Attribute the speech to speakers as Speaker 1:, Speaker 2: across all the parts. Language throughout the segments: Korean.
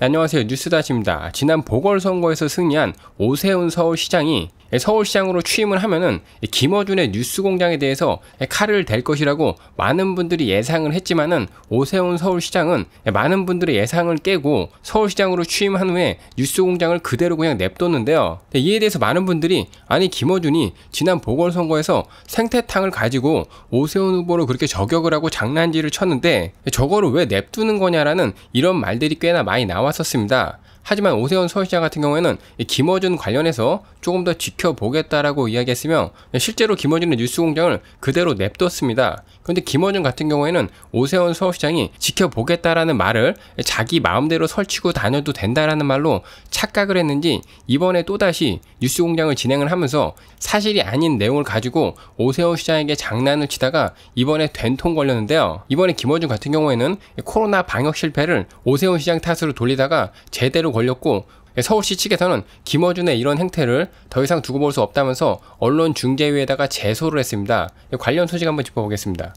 Speaker 1: 안녕하세요 뉴스다시입니다. 지난 보궐선거에서 승리한 오세훈 서울시장이 예, 서울시장으로 취임을 하면은 김어준의 뉴스공장에 대해서 예, 칼을 댈 것이라고 많은 분들이 예상을 했지만은 오세훈 서울시장은 예, 많은 분들의 예상을 깨고 서울시장으로 취임한 후에 뉴스공장을 그대로 그냥 냅뒀는데요. 이에 대해서 많은 분들이 아니 김어준이 지난 보궐선거에서 생태탕을 가지고 오세훈 후보를 그렇게 저격을 하고 장난질을 쳤는데 저거를 왜 냅두는 거냐라는 이런 말들이 꽤나 많이 나왔었습니다. 하지만 오세훈 서울시장 같은 경우에는 김어준 관련해서 조금 더 지켜보겠다라고 이야기했으며 실제로 김어준의 뉴스공장을 그대로 냅뒀습니다. 그런데 김어준 같은 경우에는 오세훈 서울시장이 지켜보겠다라는 말을 자기 마음대로 설치고 다녀도 된다라는 말로 착각을 했는지 이번에 또다시 뉴스공장을 진행을 하면서 사실이 아닌 내용을 가지고 오세훈 시장에게 장난을 치다가 이번에 된통 걸렸는데요. 이번에 김어준 같은 경우에는 코로나 방역 실패를 오세훈 시장 탓으로 돌리다가 제대로 걸렸고 서울시 측에서는 김어준의 이런 행태를 더 이상 두고 볼 수 없다면서 언론중재위에다가 제소를 했습니다. 관련 소식 한번 짚어보겠습니다.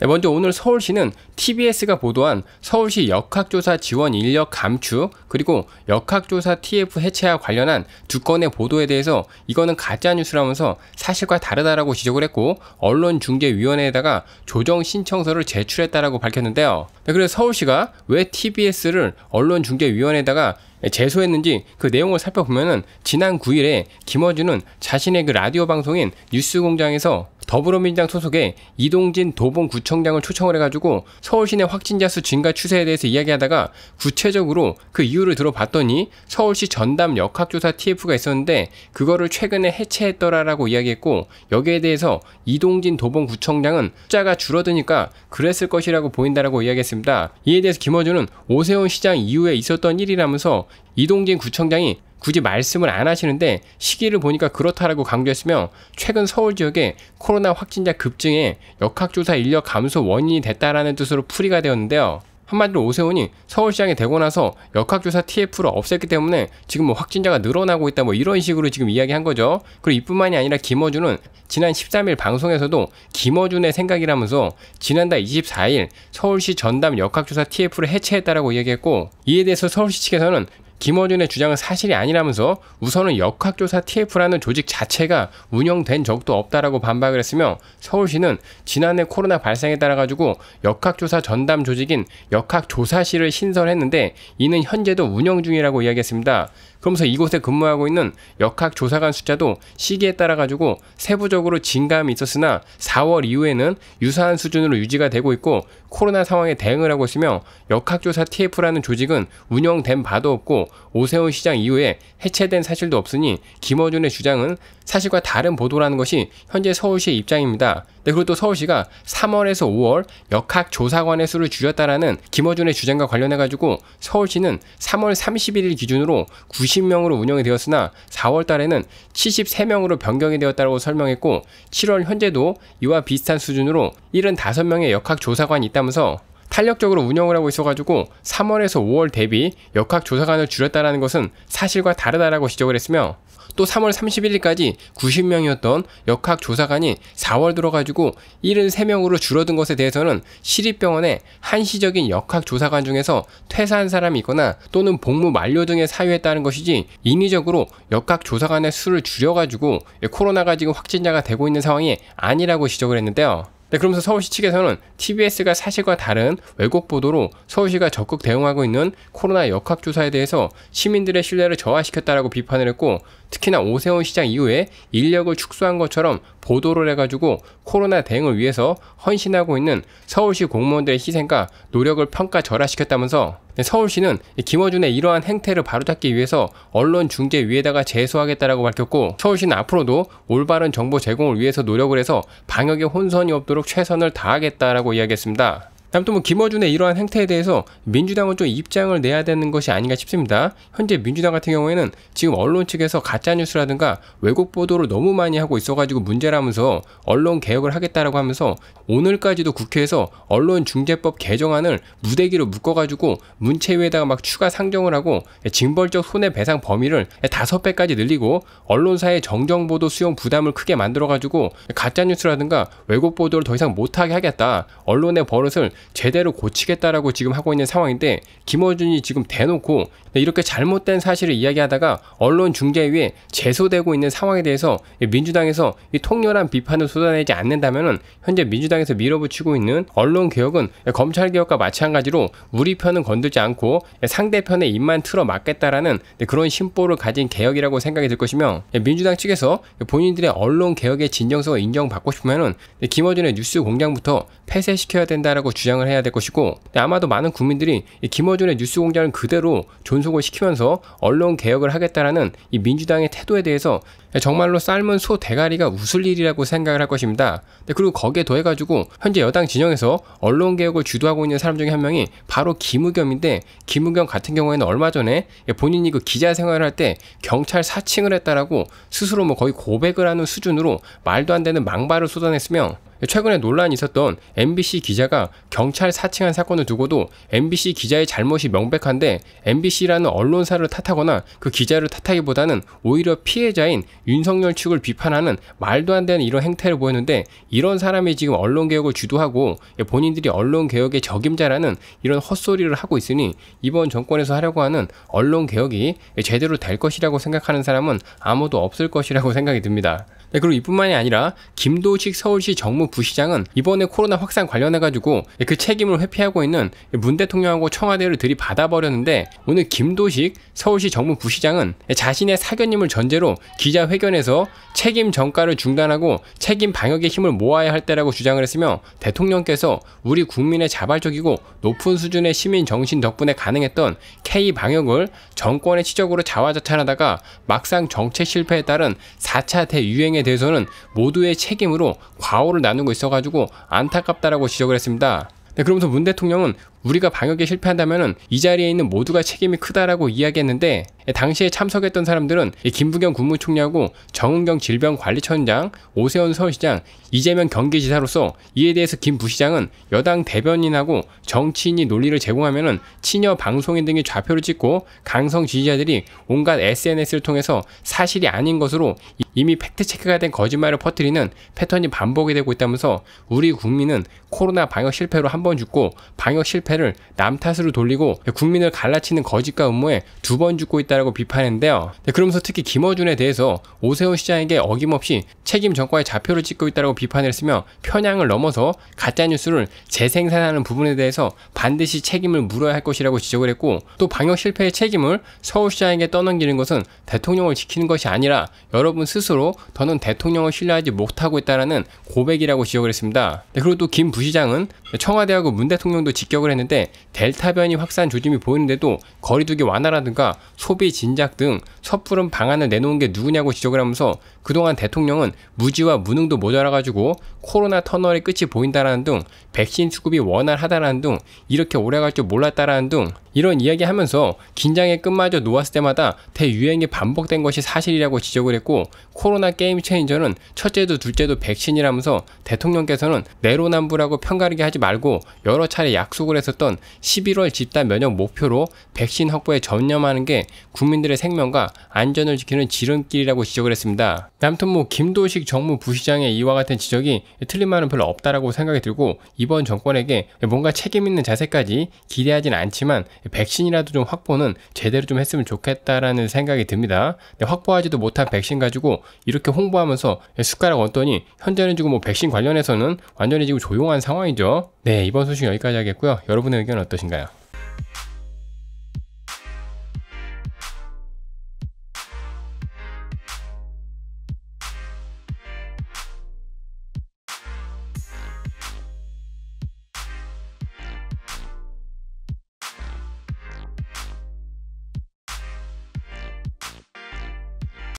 Speaker 1: 네, 먼저 오늘 서울시는 TBS가 보도한 서울시 역학조사 지원 인력 감축 그리고 역학조사 TF 해체와 관련한 두 건의 보도에 대해서 이거는 가짜 뉴스라면서 사실과 다르다라고 지적을 했고 언론중재위원회에다가 조정 신청서를 제출했다라고 밝혔는데요. 네, 그래서 서울시가 왜 TBS를 언론중재위원회에다가 제소했는지 그 내용을 살펴보면은 지난 9일에 김어준은 자신의 그 라디오 방송인 뉴스공장에서 더불어민주당 소속의 이동진 도봉구청장을 초청을 해가지고 서울시내 확진자 수 증가 추세에 대해서 이야기하다가 구체적으로 그 이유를 들어봤더니 서울시 전담 역학조사 TF가 있었는데 그거를 최근에 해체했더라라고 이야기했고 여기에 대해서 이동진 도봉구청장은 숫자가 줄어드니까 그랬을 것이라고 보인다라고 이야기했습니다. 이에 대해서 김어준은 오세훈 시장 이후에 있었던 일이라면서 이동진 구청장이 굳이 말씀을 안 하시는데 시기를 보니까 그렇다라고 강조했으며 최근 서울 지역에 코로나 확진자 급증에 역학조사 인력 감소 원인이 됐다라는 뜻으로 풀이가 되었는데요. 한마디로 오세훈이 서울시장이 되고 나서 역학조사 TF를 없앴기 때문에 지금 뭐 확진자가 늘어나고 있다 뭐 이런 식으로 지금 이야기한 거죠. 그리고 이뿐만이 아니라 김어준은 지난 13일 방송에서도 김어준의 생각이라면서 지난달 24일 서울시 전담 역학조사 TF를 해체했다라고 이야기했고 이에 대해서 서울시 측에서는 김어준의 주장은 사실이 아니라면서 우선은 역학조사 TF라는 조직 자체가 운영된 적도 없다라고 반박을 했으며 서울시는 지난해 코로나 발생에 따라 가지고 역학조사 전담 조직인 역학조사실을 신설했는데 이는 현재도 운영 중이라고 이야기했습니다. 그러면서 이곳에 근무하고 있는 역학 조사관 숫자도 시기에 따라 가지고 세부적으로 증감이 있었으나 4월 이후에는 유사한 수준으로 유지가 되고 있고 코로나 상황에 대응을 하고 있으며 역학조사 TF라는 조직은 운영된 바도 없고 오세훈 시장 이후에 해체된 사실도 없으니 김어준의 주장은 사실과 다른 보도라는 것이 현재 서울시의 입장입니다. 네, 그리고 또 서울시가 3월에서 5월 역학 조사관의 수를 줄였다라는 김어준의 주장과 관련해 가지고 서울시는 3월 31일 기준으로 90명으로 운영이 되었으나 4월 달에는 73명으로 변경이 되었다고 설명했고 7월 현재도 이와 비슷한 수준으로 75명의 역학 조사관이 있다면서 탄력적으로 운영을 하고 있어가지고 3월에서 5월 대비 역학 조사관을 줄였다는 라 것은 사실과 다르다라고 지적을 했으며 또 3월 31일까지 90명이었던 역학 조사관이 4월 들어가지고 73명으로 줄어든 것에 대해서는 시립병원에 한시적인 역학 조사관 중에서 퇴사한 사람이 있거나 또는 복무 만료 등의 사유에 따른 것이지 인위적으로 역학 조사관의 수를 줄여가지고 예, 코로나가 지금 확진자가 되고 있는 상황이 아니라고 지적을 했는데요. 네, 그러면서 서울시 측에서는 TBS가 사실과 다른 왜곡 보도로 서울시가 적극 대응하고 있는 코로나 역학조사에 대해서 시민들의 신뢰를 저하시켰다라고 비판을 했고 특히나 오세훈 시장 이후에 인력을 축소한 것처럼 보도를 해가지고 코로나 대응을 위해서 헌신하고 있는 서울시 공무원들의 희생과 노력을 평가절하시켰다면서 네, 서울시는 김어준의 이러한 행태를 바로잡기 위해서 언론 중재 위에다가 제소하겠다라고 밝혔고 서울시는 앞으로도 올바른 정보 제공을 위해서 노력을 해서 방역에 혼선이 없도록 최선을 다하겠다라고 이야기했습니다. 아무튼 뭐 김어준의 이러한 행태에 대해서 민주당은 좀 입장을 내야 되는 것이 아닌가 싶습니다. 현재 민주당 같은 경우에는 지금 언론 측에서 가짜 뉴스라든가 외국 보도를 너무 많이 하고 있어가지고 문제라면서 언론 개혁을 하겠다라고 하면서 오늘까지도 국회에서 언론 중재법 개정안을 무대기로 묶어가지고 문체위에다가 막 추가 상정을 하고 징벌적 손해배상 범위를 다섯 배까지 늘리고 언론사의 정정 보도 수용 부담을 크게 만들어가지고 가짜 뉴스라든가 외국 보도를 더 이상 못하게 하겠다. 언론의 버릇을 제대로 고치겠다라고 지금 하고 있는 상황인데 김어준이 지금 대놓고 이렇게 잘못된 사실을 이야기하다가 언론 중재위에 제소되고 있는 상황에 대해서 민주당에서 이 통렬한 비판을 쏟아내지 않는다면 현재 민주당에서 밀어붙이고 있는 언론 개혁은 검찰 개혁과 마찬가지로 우리 편은 건들지 않고 상대편의 입만 틀어 막겠다라는 그런 심보를 가진 개혁이라고 생각이 들 것이며 민주당 측에서 본인들의 언론 개혁의 진정성을 인정받고 싶으면 김어준의 뉴스 공장부터 폐쇄시켜야 된다라고 주장. 지향을 해야 될 것이고 네, 아마도 많은 국민들이 김어준의 뉴스공장을 그대로 존속을 시키면서 언론 개혁을 하겠다라는 이 민주당의 태도에 대해서 정말로 삶은 소 대가리가 웃을 일이라고 생각을 할 것입니다. 네, 그리고 거기에 더해가지고 현재 여당 진영에서 언론 개혁을 주도하고 있는 사람 중에 한 명이 바로 김우겸인데 김우겸 같은 경우에는 얼마 전에 본인이 그 기자 생활을 할 때 경찰 사칭을 했다라고 스스로 뭐 거의 고백을 하는 수준으로 말도 안 되는 망발을 쏟아냈으며 최근에 논란이 있었던 MBC 기자가 경찰 사칭한 사건을 두고도 MBC 기자의 잘못이 명백한데 MBC라는 언론사를 탓하거나 그 기자를 탓하기보다는 오히려 피해자인 윤석열 측을 비판하는 말도 안 되는 이런 행태를 보였는데 이런 사람이 지금 언론 개혁을 주도하고 본인들이 언론 개혁의 적임자라는 이런 헛소리를 하고 있으니 이번 정권에서 하려고 하는 언론 개혁이 제대로 될 것이라고 생각하는 사람은 아무도 없을 것이라고 생각이 듭니다. 네, 그리고 이뿐만이 아니라 김도식 서울시 정무 부시장은 이번에 코로나 확산 관련해가지고 그 책임을 회피하고 있는 문 대통령하고 청와대를 들이받아버렸는데 오늘 김도식 서울시 정무 부시장은 자신의 사견임을 전제로 기자회견에서 책임 정가를 중단하고 책임 방역의 힘을 모아야 할 때라고 주장을 했으며 대통령께서 우리 국민의 자발적이고 높은 수준의 시민 정신 덕분에 가능했던 K 방역을 정권의 치적으로 자화자찬하다가 막상 정책 실패에 따른 4차 대유행에 대해서는 모두의 책임으로 과오를 나누 나누고 있어가지고 안타깝다라고 지적을 했습니다. 네, 그러면서 문 대통령은 우리가 방역에 실패한다면 이 자리에 있는 모두가 책임이 크다라고 이야기했는데 예, 당시에 참석했던 사람들은 김부겸 국무총리하고 정은경 질병관리청장, 오세훈 서울시장, 이재명 경기지사로서 이에 대해서 김 부시장은 여당 대변인하고 정치인이 논리를 제공하면 친여 방송인 등이 좌표를 찍고 강성 지지자들이 온갖 SNS를 통해서 사실이 아닌 것으로 이미 팩트체크가 된 거짓말을 퍼뜨리는 패턴이 반복이 되고 있다면서 우리 국민은 코로나 방역 실패로 한 번 죽고 방역 실패를 남 탓으로 돌리고 국민을 갈라치는 거짓과 음모에 두 번 죽고 있다 있다라고 비판했는데요. 네, 그러면서 특히 김어준에 대해서 오세훈 시장에게 어김없이 책임 정과의 좌표를 찍고 있다라고 비판했으며 을 편향을 넘어서 가짜 뉴스를 재생산하는 부분에 대해서 반드시 책임을 물어야 할 것이라고 지적을 했고 또 방역 실패의 책임을 서울시장에게 떠넘기는 것은 대통령을 지키는 것이 아니라 여러분 스스로 더는 대통령을 신뢰하지 못하고 있다는 고백이라고 지적을 했습니다. 네, 그리고 또 김 부시장은 청와대하고 문 대통령도 직격을 했는데 델타 변이 확산 조짐이 보이는데도 거리두기 완화라든가 소비 소비 진작 등 섣부른 방안을 내놓은 게 누구냐고 지적을 하면서 그동안 대통령은 무지와 무능도 모자라가지고 코로나 터널이 끝이 보인다라는 둥, 백신 수급이 원활하다라는 둥, 이렇게 오래갈 줄 몰랐다라는 둥, 이런 이야기 하면서 긴장의 끝마저 놓았을 때마다 대유행이 반복된 것이 사실이라고 지적을 했고, 코로나 게임 체인저는 첫째도 둘째도 백신이라면서 대통령께서는 내로남불하고 편가르게 하지 말고 여러 차례 약속을 했었던 11월 집단 면역 목표로 백신 확보에 전념하는 게 국민들의 생명과 안전을 지키는 지름길이라고 지적을 했습니다. 남튼 뭐 김도식 정무 부시장의 이와 같은 지적이 틀린 말은 별로 없다라고 생각이 들고 이번 정권에게 뭔가 책임 있는 자세까지 기대하진 않지만 백신이라도 좀 확보는 제대로 좀 했으면 좋겠다라는 생각이 듭니다. 확보하지도 못한 백신 가지고 이렇게 홍보하면서 숟가락 얹더니 현재는 지금 뭐 백신 관련해서는 완전히 지금 조용한 상황이죠. 네 이번 소식 여기까지 하겠고요. 여러분의 의견 어떠신가요?